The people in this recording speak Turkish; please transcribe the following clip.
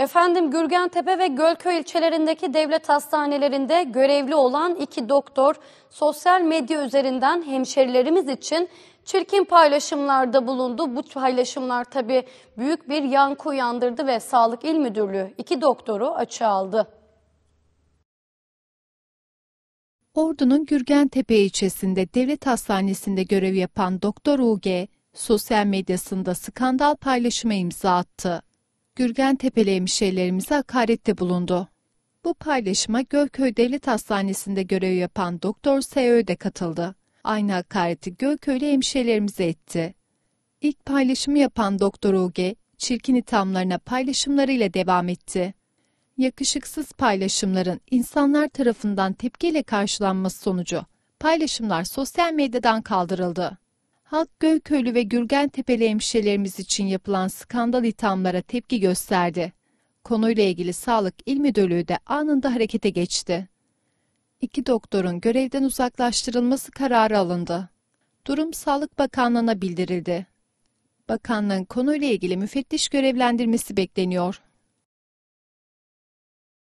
Efendim Gürgentepe ve Gölköy ilçelerindeki devlet hastanelerinde görevli olan iki doktor sosyal medya üzerinden hemşerilerimiz için çirkin paylaşımlarda bulundu. Bu paylaşımlar tabii büyük bir yankı uyandırdı ve Sağlık İl Müdürlüğü iki doktoru açığa aldı. Ordu'nun Gürgentepe ilçesinde devlet hastanesinde görev yapan Doktor UG, sosyal medyasında skandal paylaşıma imza attı. Gürgen Tepeli hemşehrilerimize hakarette bulundu. Bu paylaşıma Gölköy Devlet Hastanesi'nde görev yapan Doktor SÖ de katıldı. Aynı hakareti Gölköylü hemşehrilerimize etti. İlk paylaşımı yapan Doktor Uge, çirkin ithamlarına paylaşımlarıyla devam etti. Yakışıksız paylaşımların insanlar tarafından tepkiyle karşılanması sonucu paylaşımlar sosyal medyadan kaldırıldı. Halk Gölköylü ve Gürgen Tepeli hemşirelerimiz için yapılan skandal ithamlara tepki gösterdi. Konuyla ilgili Sağlık İl Müdürlüğü de anında harekete geçti. İki doktorun görevden uzaklaştırılması kararı alındı. Durum Sağlık Bakanlığı'na bildirildi. Bakanlığın konuyla ilgili müfettiş görevlendirmesi bekleniyor.